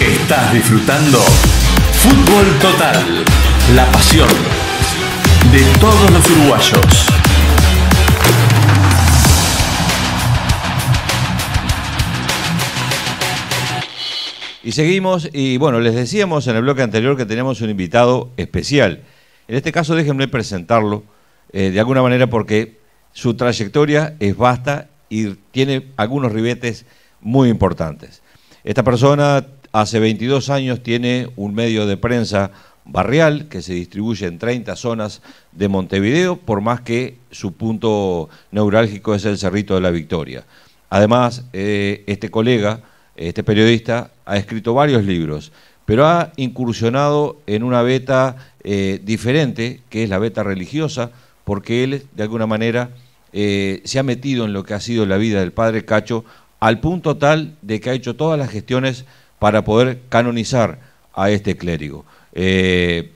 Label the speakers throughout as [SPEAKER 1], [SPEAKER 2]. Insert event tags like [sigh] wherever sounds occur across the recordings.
[SPEAKER 1] Estás disfrutando Fútbol Total, la pasión de todos los uruguayos. Y seguimos, y bueno, les decíamos en el bloque anterior que tenemos un invitado especial. En este caso déjenme presentarlo eh, de alguna manera porque su trayectoria es vasta y tiene algunos ribetes muy importantes. Esta persona Hace 22 años tiene un medio de prensa barrial que se distribuye en 30 zonas de Montevideo, por más que su punto neurálgico es el Cerrito de la Victoria. Además, eh, este colega, este periodista, ha escrito varios libros, pero ha incursionado en una beta eh, diferente, que es la beta religiosa, porque él, de alguna manera, eh, se ha metido en lo que ha sido la vida del padre Cacho, al punto tal de que ha hecho todas las gestiones para poder canonizar a este clérigo. Eh,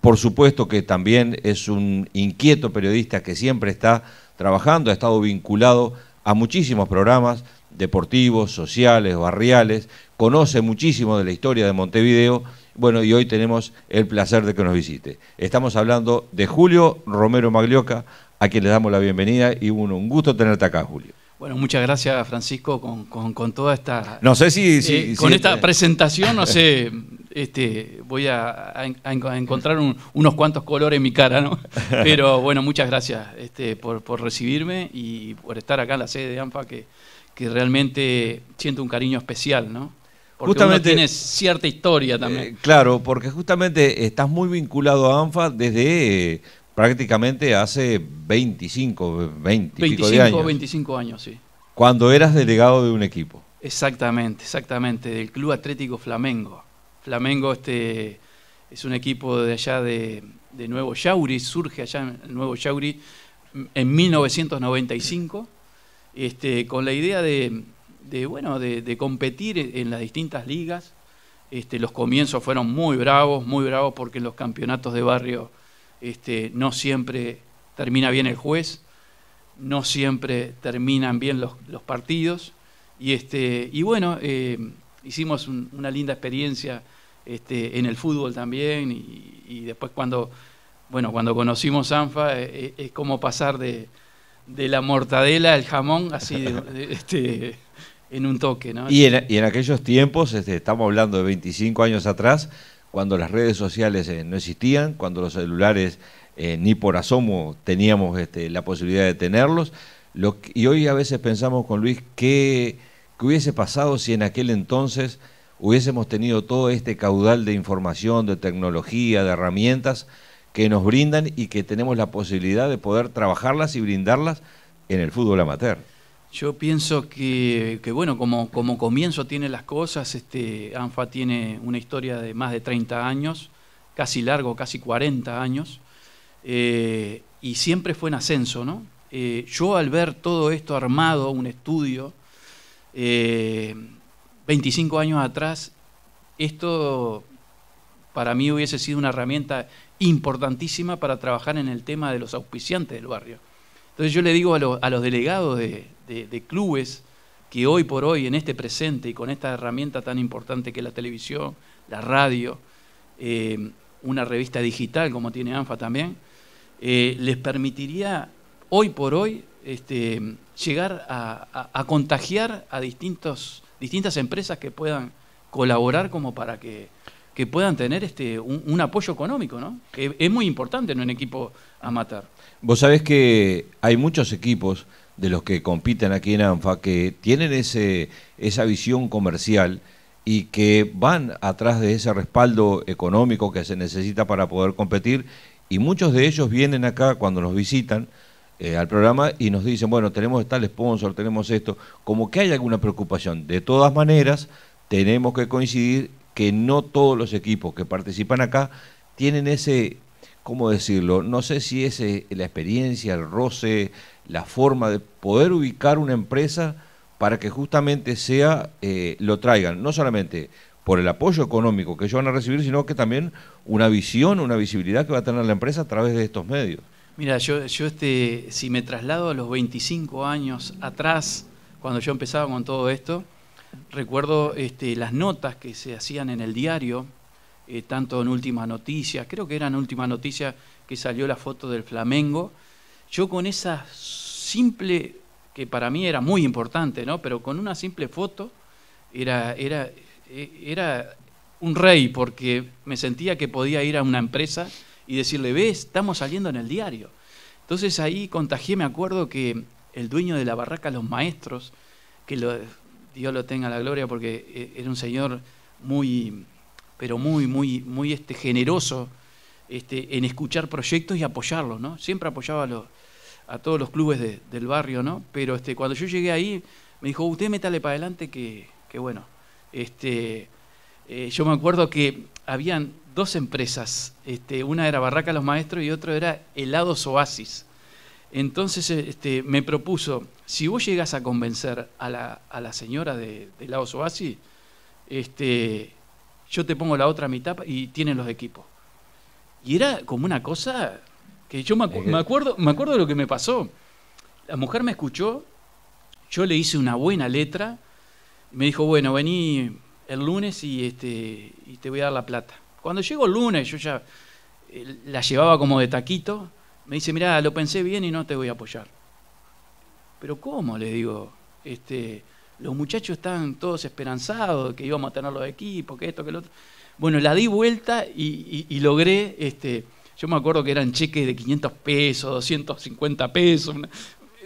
[SPEAKER 1] por supuesto que también es un inquieto periodista que siempre está trabajando, ha estado vinculado a muchísimos programas deportivos, sociales, barriales, conoce muchísimo de la historia de Montevideo, bueno, y hoy tenemos el placer de que nos visite. Estamos hablando de Julio Romero Maglioca, a quien le damos la bienvenida y un, un gusto tenerte acá, Julio.
[SPEAKER 2] Bueno, muchas gracias Francisco con, toda esta... No sé si... Eh, con esta este- presentación, no [laughs] sé, este, voy a, encontrar unos cuantos colores en mi cara, ¿no? [laughs] Pero bueno, muchas gracias este, por, recibirme y por estar acá en la sede de ANFA, que, que realmente siento un cariño especial, ¿no? Porque justamente, tienes cierta historia eh, también.
[SPEAKER 1] claro, porque justamente estás muy vinculado a ANFA desde eh, prácticamente hace 25, 20 25, años.
[SPEAKER 2] 25 años, sí.
[SPEAKER 1] Cuando eras delegado de un equipo.
[SPEAKER 2] Exactamente, exactamente, del Club Atlético Flamengo. Flamengo este, es un equipo de allá de, Nuevo Yauri, surge allá en Nuevo Yauri en 1995, este, con la idea de, bueno, competir en las distintas ligas. Este, los comienzos fueron muy bravos, muy bravos porque en los campeonatos de barrio este, no siempre termina bien el juez, no siempre terminan bien los, partidos. Y, este, y bueno, eh, hicimos una linda experiencia este, en el fútbol también y, después cuando, bueno, cuando conocimos ANFA eh, eh, es, como pasar de, la mortadela al jamón así [laughs] este, en un toque. ¿no? Y, en,
[SPEAKER 1] y en aquellos tiempos, este, estamos hablando de 25 años atrás, cuando las redes sociales no existían, cuando los celulares eh, ni por asomo teníamos este, la posibilidad de tenerlos. y hoy a veces pensamos con Luis qué hubiese pasado si en aquel entonces hubiésemos tenido todo este caudal de información, de tecnología, de herramientas que nos brindan y que tenemos la posibilidad de poder trabajarlas y brindarlas en el fútbol amateur.
[SPEAKER 2] Yo pienso que, bueno, como, comienzo tiene las cosas, este, ANFA tiene una historia de más de 30 años, casi largo, casi 40 años, eh, y siempre fue en ascenso, ¿no? Eh, yo al ver todo esto armado, un estudio, 25 eh, años atrás, esto para mí hubiese sido una herramienta importantísima para trabajar en el tema de los auspiciantes del barrio. Entonces yo le digo a, los delegados de, clubes que hoy por hoy, en este presente y con esta herramienta tan importante que es la televisión, la radio, una revista digital como tiene ANFA también, eh, les permitiría hoy por hoy este, llegar a, contagiar a distintos, distintas empresas que puedan colaborar como para que, puedan tener este, un, apoyo económico, Que es muy importante en un equipo matar
[SPEAKER 1] Vos sabés que hay muchos equipos de los que compiten aquí en ANFA que tienen ese, esa visión comercial y que van atrás de ese respaldo económico que se necesita para poder competir y muchos de ellos vienen acá cuando nos visitan eh, al programa y nos dicen, bueno, tenemos tal sponsor, tenemos esto, como que hay alguna preocupación. De todas maneras, tenemos que coincidir que no todos los equipos que participan acá tienen ese, ¿cómo decirlo? No sé si es la experiencia, el roce, la forma de poder ubicar una empresa para que justamente sea, eh, lo traigan, no solamente por el apoyo económico que ellos van a recibir, sino que también una visión, una visibilidad que va a tener la empresa a través de estos medios.
[SPEAKER 2] Mira, yo, yo este, si me traslado a los 25 años atrás, cuando yo empezaba con todo esto, recuerdo este, las notas que se hacían en el diario, eh, tanto en Últimas Noticias, creo que era en última noticia que salió la foto del Flamengo. Yo con esa simple, que para mí era muy importante, ¿no? pero con una simple foto, era, era e, era un rey porque me sentía que podía ir a una empresa y decirle, ves, estamos saliendo en el diario. Entonces ahí contagié, me acuerdo que el dueño de la barraca Los Maestros, que Dios lo tenga la gloria porque e, era un señor muy, pero muy, muy, muy este, generoso este, en escuchar proyectos y apoyarlos, ¿no? Siempre apoyaba a, los, a todos los clubes del barrio, ¿no? Pero este, cuando yo llegué ahí, me dijo, usted métale para adelante que bueno, este, eh, yo me acuerdo que habían dos empresas, este, una era Barraca Los Maestros y otra era Helados Oasis. Entonces este, me propuso, si vos llegas a convencer a la, señora de, Helados Oasis, este, yo te pongo la otra mitad y tienen los equipos. Y era como una cosa que yo me, me, eh. acuerdo, me acuerdo de lo que me pasó. La mujer me escuchó, yo le hice una buena letra, me dijo, bueno, vení el lunes y, este, y te voy a dar la plata. Cuando llegó el lunes, yo ya eh, la llevaba como de taquito, me dice, mirá, lo pensé bien y no te voy a apoyar. Pero ¿cómo? Le digo, este, los muchachos están todos esperanzados que íbamos a tener los equipos, que esto, que lo otro. Bueno, la di vuelta y, logré, este, yo me acuerdo que eran cheques de 500 pesos, 250 pesos,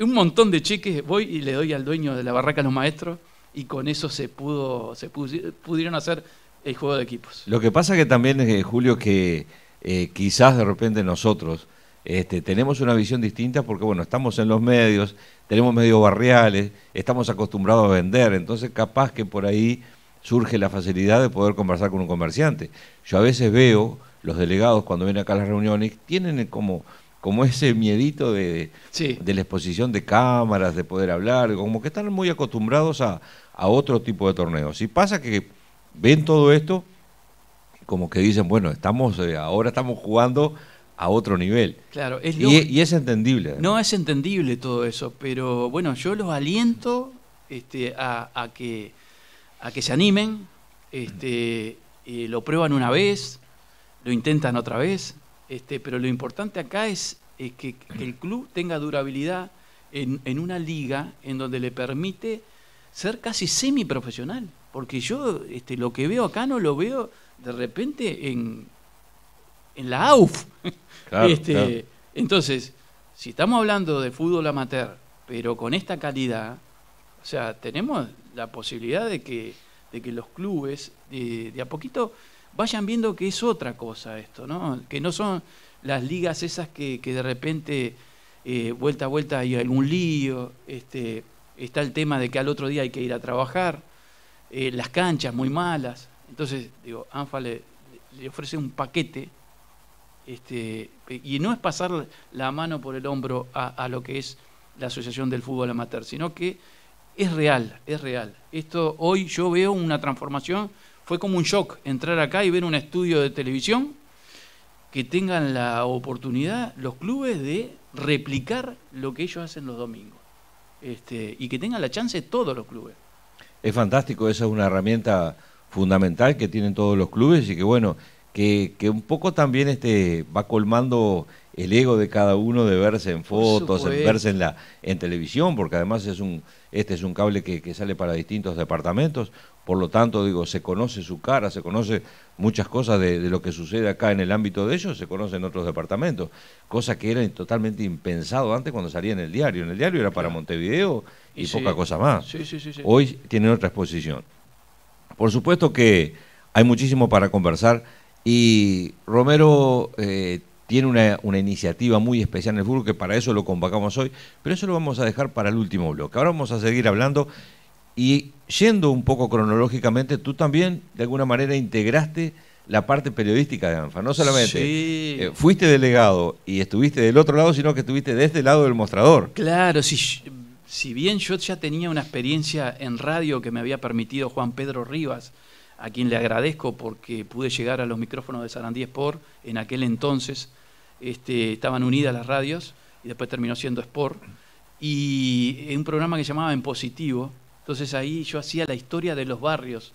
[SPEAKER 2] un montón de cheques, voy y le doy al dueño de la barraca a los maestros y con eso se pudo se pudieron hacer el juego de equipos.
[SPEAKER 1] Lo que pasa que también, eh, Julio, que eh, quizás de repente nosotros este, tenemos una visión distinta porque, bueno, estamos en los medios, tenemos medios barriales, estamos acostumbrados a vender, entonces capaz que por ahí surge la facilidad de poder conversar con un comerciante. Yo a veces veo los delegados cuando vienen acá a las reuniones, tienen como como ese miedito de, la exposición de cámaras, de poder hablar, como que están muy acostumbrados a, otro tipo de torneos. Y pasa que ven todo esto como que dicen, bueno, estamos eh, ahora estamos jugando a otro nivel. Claro, y, es entendible.
[SPEAKER 2] No es entendible todo eso, pero bueno, yo los aliento este, a, que, a que se animen, este, lo prueban una vez, lo intentan otra vez, este, pero lo importante acá es, que, el club tenga durabilidad en, una liga en donde le permite ser casi semiprofesional. Porque yo este, lo que veo acá no lo veo de repente en, en la AUF. [laughs]
[SPEAKER 1] Este,
[SPEAKER 2] entonces, si estamos hablando de fútbol amateur, pero con esta calidad, o sea, tenemos la posibilidad de que, de que los clubes de a poquito vayan viendo que es otra cosa esto, ¿no? Que no son las ligas esas que, de repente eh, vuelta a vuelta hay algún lío, este, está el tema de que al otro día hay que ir a trabajar, eh, las canchas muy malas. Entonces, digo, ANFA le, ofrece un paquete, este, y no es pasar la mano por el hombro a, a lo que es la Asociación del Fútbol Amateur, sino que es real, es real. Esto hoy yo veo una transformación fue como un shock entrar acá y ver un estudio de televisión que tengan la oportunidad los clubes de replicar lo que ellos hacen los domingos. Este, y que tengan la chance todos los clubes.
[SPEAKER 1] Es fantástico, esa es una herramienta fundamental que tienen todos los clubes y que bueno, que, un poco también este, va colmando el ego de cada uno de verse en fotos, de verse en la en televisión, porque además es un este es un cable que sale para distintos departamentos, por lo tanto, digo, se conoce su cara, se conoce muchas cosas de, lo que sucede acá en el ámbito de ellos, se conoce en otros departamentos, cosa que era totalmente impensado antes cuando salía en el diario. En el diario era para Montevideo y, poca cosa más. Hoy tienen otra exposición. Por supuesto que hay muchísimo para conversar y Romero eh, tiene una, una, iniciativa muy especial en el fútbol que para eso lo convocamos hoy, pero eso lo vamos a dejar para el último bloque. Ahora vamos a seguir hablando y yendo un poco cronológicamente, tú también de alguna manera integraste la parte periodística de ANFA. No solamente eh, fuiste delegado y estuviste del otro lado, sino que estuviste de este lado del mostrador. Claro, si,
[SPEAKER 2] si bien yo ya tenía una experiencia en radio que me había permitido Juan Pedro Rivas, a quien le agradezco porque pude llegar a los micrófonos de Sarandí Sport en aquel entonces, este, estaban unidas las radios y después terminó siendo Sport, y en un programa que se llamaba En Positivo, entonces ahí yo hacía la historia de los barrios,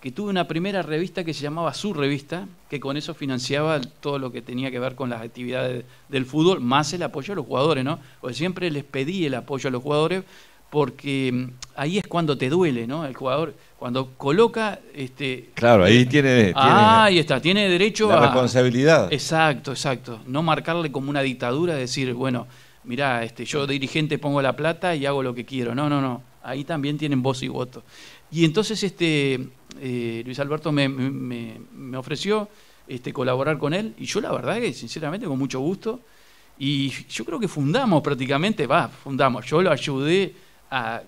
[SPEAKER 2] que tuve una primera revista que se llamaba Su Revista, que con eso financiaba todo lo que tenía que ver con las actividades del fútbol, más el apoyo a los jugadores, ¿no? Porque siempre les pedí el apoyo a los jugadores porque mm, ahí es cuando te duele, ¿no? El jugador cuando coloca este Claro, ahí eh, tiene, ahí está, tiene derecho la a responsabilidad. Exacto, exacto, no marcarle como una dictadura, decir, bueno, mirá, este yo dirigente pongo la plata y hago lo que quiero. No, no, no ahí también tienen voz y voto. Y entonces este, eh, Luis Alberto me, ofreció este, colaborar con él y yo la verdad que sinceramente con mucho gusto y yo creo que fundamos prácticamente, va, fundamos, yo lo ayudé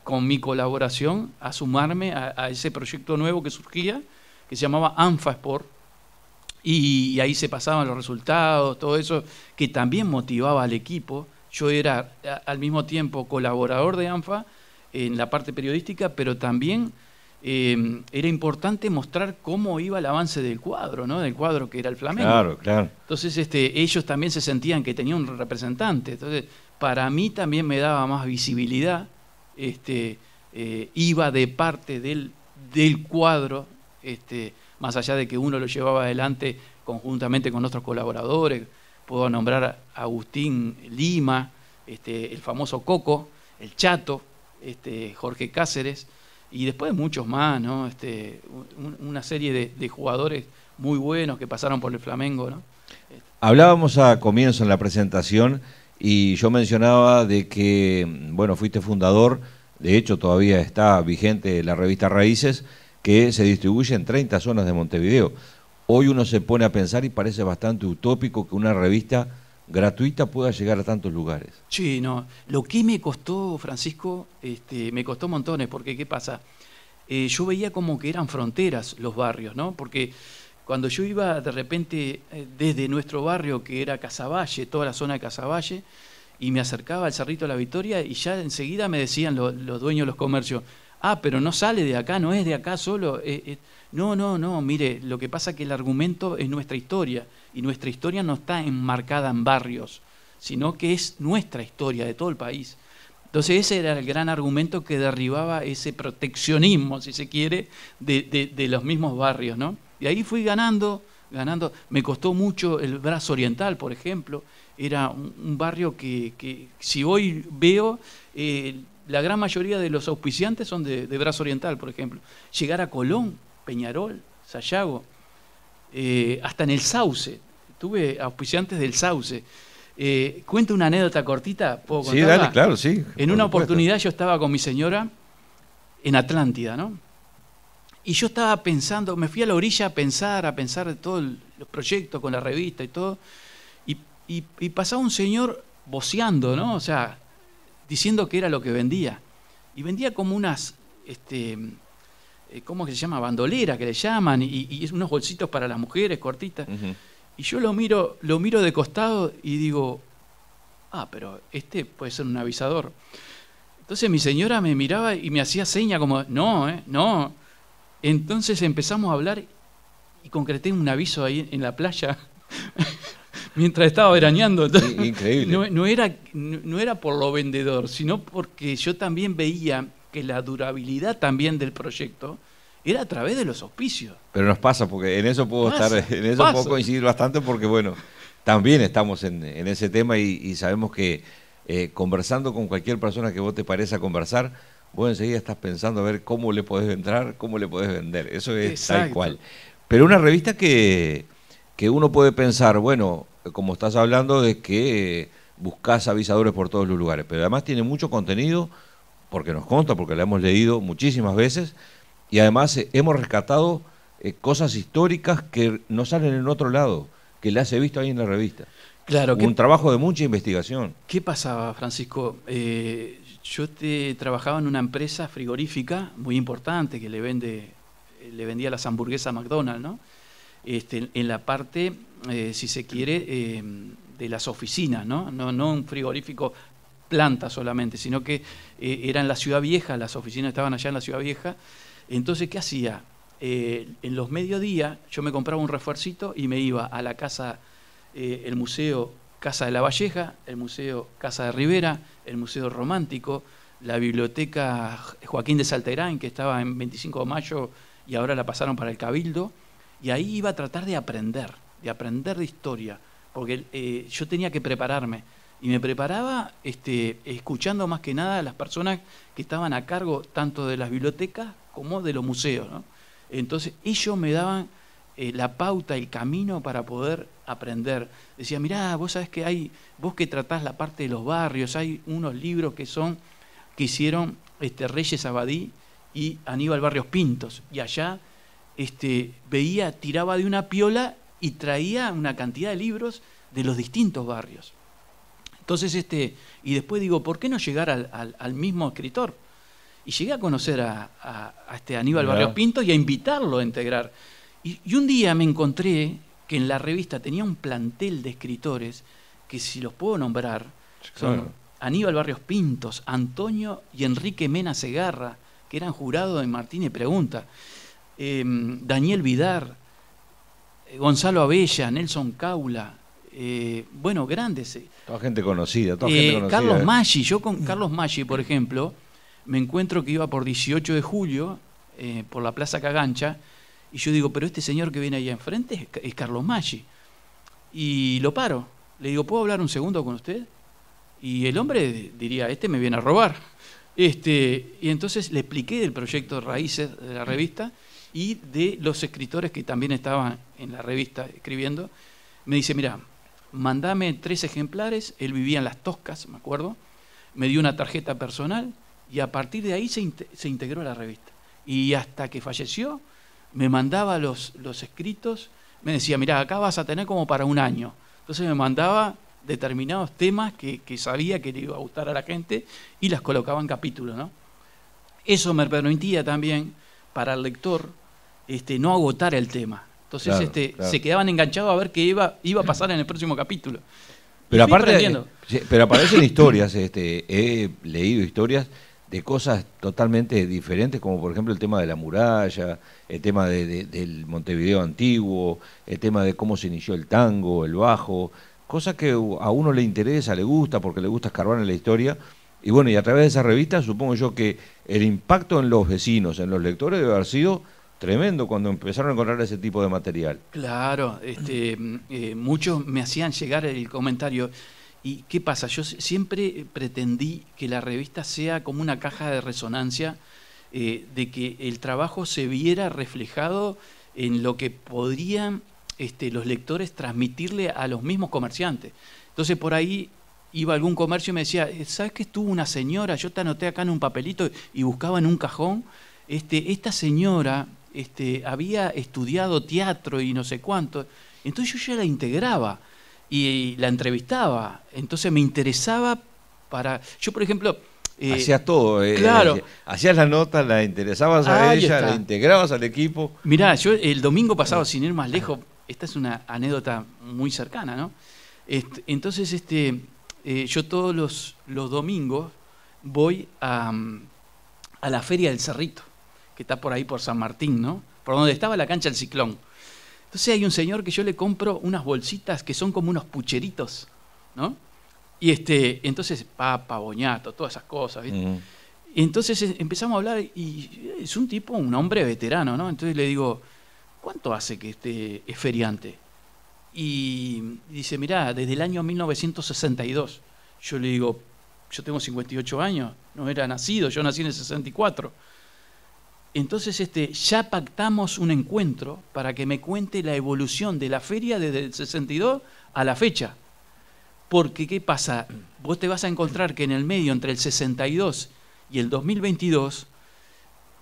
[SPEAKER 2] con mi colaboración a sumarme a, ese proyecto nuevo que surgía que se llamaba ANFA y, y ahí se pasaban los resultados, todo eso que también motivaba al equipo. Yo era al mismo tiempo colaborador de ANFA en la parte periodística, pero también em, era importante mostrar cómo iba el avance del cuadro, ¿no? Del cuadro que era el Flamengo. Claro, claro. Entonces, este, ellos también se sentían que tenían un representante. Entonces, para mí también me daba más visibilidad. Este, eh, iba de parte del, del cuadro, este, más allá de que uno lo llevaba adelante conjuntamente con otros colaboradores. Puedo nombrar a Agustín Lima, este, el famoso Coco, el Chato, este, Jorge Cáceres, y después muchos más, ¿no? Este, una serie de, de, jugadores muy buenos que pasaron por el Flamengo, ¿no?
[SPEAKER 1] Hablábamos a comienzo en la presentación y yo mencionaba de que, bueno, fuiste fundador, de hecho todavía está vigente la revista Raíces, que se distribuye en 30 zonas de Montevideo. Hoy uno se pone a pensar y parece bastante utópico que una revista gratuita pueda llegar a tantos lugares.
[SPEAKER 2] Sí, no. Lo que me costó, Francisco, este, me costó montones, porque ¿qué pasa? Eh, yo veía como que eran fronteras los barrios, ¿no? Porque cuando yo iba de repente eh, desde nuestro barrio, que era Casavalle, toda la zona de Casavalle, y me acercaba al Cerrito de la Victoria, y ya enseguida me decían los, dueños de los comercios, ah, pero no sale de acá, no es de acá solo. Eh, no, no, no, mire, lo que pasa es que el argumento es nuestra historia y nuestra historia no está enmarcada en barrios, sino que es nuestra historia de todo el país. Entonces ese era el gran argumento que derribaba ese proteccionismo, si se quiere, de, los mismos barrios, ¿no? Y ahí fui ganando, ganando. Me costó mucho el brazo oriental, por ejemplo. Era un, barrio que, si hoy veo, eh, la gran mayoría de los auspiciantes son de, de brazo oriental, por ejemplo. Llegar a Colón, Peñarol, Sayago, eh, hasta en el Sauce. Tuve auspiciantes del Sauce. ¿Cuenta eh, cuento una anécdota cortita, ¿puedo contarla? Sí, dale, claro, sí. En una oportunidad yo estaba con mi señora en Atlántida, ¿no? Y yo estaba pensando, me fui a la orilla a pensar, a pensar de todos los proyectos con la revista y todo. Y, pasaba un señor voceando, ¿no? O sea, diciendo que era lo que vendía. Y vendía como unas este, eh, ¿cómo que se llama? Bandolera, que le llaman, y, es unos bolsitos para las mujeres cortitas. Y yo lo miro, lo miro de costado y digo, ah, pero este puede ser un avisador. Entonces mi señora me miraba y me hacía seña como, no, eh, no. Entonces empezamos a hablar y concreté un aviso ahí en la playa. [laughs] mientras estaba veraneando.
[SPEAKER 1] Increíble.
[SPEAKER 2] No, era, no, era por lo vendedor, sino porque yo también veía que la durabilidad también del proyecto era a través de los auspicios.
[SPEAKER 1] Pero nos pasa, porque en eso puedo estar, en eso puedo coincidir bastante, porque bueno, también estamos en, ese tema y, sabemos que eh, conversando con cualquier persona que vos te parezca conversar, vos enseguida estás pensando a ver cómo le podés entrar, cómo le podés vender. Eso es tal cual. Pero una revista que, que uno puede pensar, bueno, como estás hablando de que buscas avisadores por todos los lugares, pero además tiene mucho contenido porque nos consta, porque la hemos leído muchísimas veces, y además eh, hemos rescatado eh, cosas históricas que no salen en otro lado, que las he visto ahí en la revista. Claro, un trabajo de mucha investigación.
[SPEAKER 2] ¿Qué pasaba, Francisco? Eh, yo te, trabajaba en una empresa frigorífica muy importante que le vende, le vendía las hamburguesas a McDonald's, ¿no? Este, en la parte, si se quiere, de las oficinas, ¿no? No un frigorífico planta solamente, sino que eh, era en la ciudad vieja, las oficinas estaban allá en la ciudad vieja. Entonces, ¿qué hacía? Eh, en los mediodías yo me compraba un refuercito y me iba a la casa, eh, el museo Casa de la Valleja, el museo Casa de Rivera, el museo Romántico, la biblioteca Joaquín de Salterán, que estaba en 25 de mayo y ahora la pasaron para el Cabildo, y ahí iba a tratar de aprender, de aprender de historia, porque yo tenía que prepararme y me preparaba este, escuchando más que nada a las personas que estaban a cargo tanto de las bibliotecas como de los museos. Entonces ellos me daban eh, la pauta, el camino para poder aprender. Decía, mirá, vos sabés que hay, vos que tratás la parte de los barrios, hay unos libros que son, que hicieron este, Reyes Abadí y Aníbal Barrios Pintos. Y allá este, veía, tiraba de una piola y traía una cantidad de libros de los distintos barrios. Entonces, este, y después digo, ¿por qué no llegar al, mismo escritor? Y llegué a conocer a, este Aníbal Barrios Pinto y a invitarlo a integrar. Y, un día me encontré que en la revista tenía un plantel de escritores que si los puedo nombrar, son Aníbal Barrios Pintos, Antonio y Enrique Mena Segarra, que eran jurados de Martínez Pregunta, em, Daniel Vidar, eh, Gonzalo Abella, Nelson Caula, eh, bueno, grandes. Eh.
[SPEAKER 1] Toda gente conocida, toda gente eh, conocida. Carlos
[SPEAKER 2] Maggi, yo con Carlos Maggi, por ejemplo, me encuentro que iba por 18 de julio, por la Plaza Cagancha, y yo digo, pero este señor que viene allá enfrente es, Carlos Maggi. Y lo paro. Le digo, ¿puedo hablar un segundo con usted? Y el hombre diría, este me viene a robar. Este, y entonces le expliqué del proyecto Raíces de la revista y de los escritores que también estaban en la revista escribiendo. Me dice, mira, mandame tres ejemplares, él vivía en las Toscas, me acuerdo, me dio una tarjeta personal y a partir de ahí se, integró a la revista. Y hasta que falleció, me mandaba los, escritos, me decía, mira, acá vas a tener como para un año. Entonces me mandaba determinados temas que, sabía que le iba a gustar a la gente y las colocaba en capítulos. ¿no? Eso me permitía también para el lector este, no agotar el tema. Entonces este, se quedaban enganchados a ver qué iba, iba a pasar en el próximo capítulo. Pero aparte,
[SPEAKER 1] pero aparecen historias, este, he leído historias de cosas totalmente diferentes, como por ejemplo el tema de la muralla, el tema del Montevideo antiguo, el tema de cómo se inició el tango, el bajo, cosas que a uno le interesa, le gusta, porque le gusta escarbar en la historia. Y bueno, y a través de esa revista supongo yo que el impacto en los vecinos, en los lectores debe haber sido tremendo cuando empezaron a encontrar ese tipo de material.
[SPEAKER 2] Claro, este, eh, muchos me hacían llegar el comentario. ¿Y qué pasa? Yo siempre pretendí que la revista sea como una caja de resonancia, eh, de que el trabajo se viera reflejado en lo que podrían este, los lectores transmitirle a los mismos comerciantes. Entonces por ahí iba algún comercio y me decía, eh, ¿sabes que estuvo una señora? Yo te anoté acá en un papelito y buscaba en un cajón. Este, esta señora este, había estudiado teatro y no sé cuánto. Entonces yo ya la integraba y, la entrevistaba. Entonces me interesaba para... Yo, por ejemplo... Eh, hacías
[SPEAKER 1] todo, eh, eh, claro. hacías la nota, la interesabas a ella, la
[SPEAKER 2] integrabas al equipo. Mirá, yo el domingo pasado, sin ir más lejos, esta es una anécdota muy cercana, ¿no? entonces, este, eh, yo todos los, los domingos voy a, mm, a la Feria del Cerrito que está por ahí por San Martín, ¿no? Por donde estaba la cancha del ciclón. Entonces hay un señor que yo le compro unas bolsitas que son como unos pucheritos, ¿no? Y este, entonces papa, boñato, todas esas cosas, ¿viste? Y entonces empezamos a hablar y es un tipo, un hombre veterano, ¿no? Entonces le digo, ¿cuánto hace que este es feriante? Y dice, mirá, desde el año 1962. Yo le digo, yo tengo 58 años, no era nacido, yo nací en el 64. Entonces este, ya pactamos un encuentro para que me cuente la evolución de la feria desde el 62 a la fecha. Porque, ¿qué pasa? Vos te vas a encontrar que en el medio, entre el 62 y el 2022,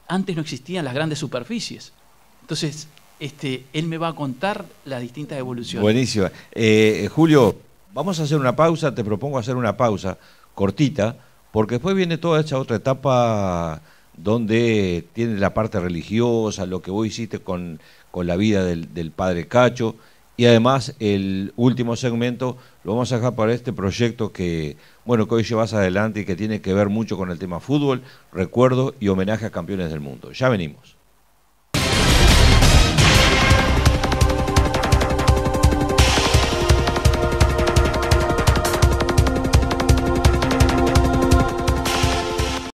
[SPEAKER 2] antes no existían las grandes superficies. Entonces, este, él me va a contar las distintas evoluciones.
[SPEAKER 1] Buenísimo. Eh, Julio, vamos a hacer una pausa, te propongo hacer una pausa cortita, porque después viene toda esta otra etapa donde tiene la parte religiosa, lo que vos hiciste con, con la vida del, del, padre Cacho. Y además el último segmento lo vamos a dejar para este proyecto que, bueno, que hoy llevas adelante y que tiene que ver mucho con el tema fútbol, recuerdo y homenaje a campeones del mundo. Ya venimos.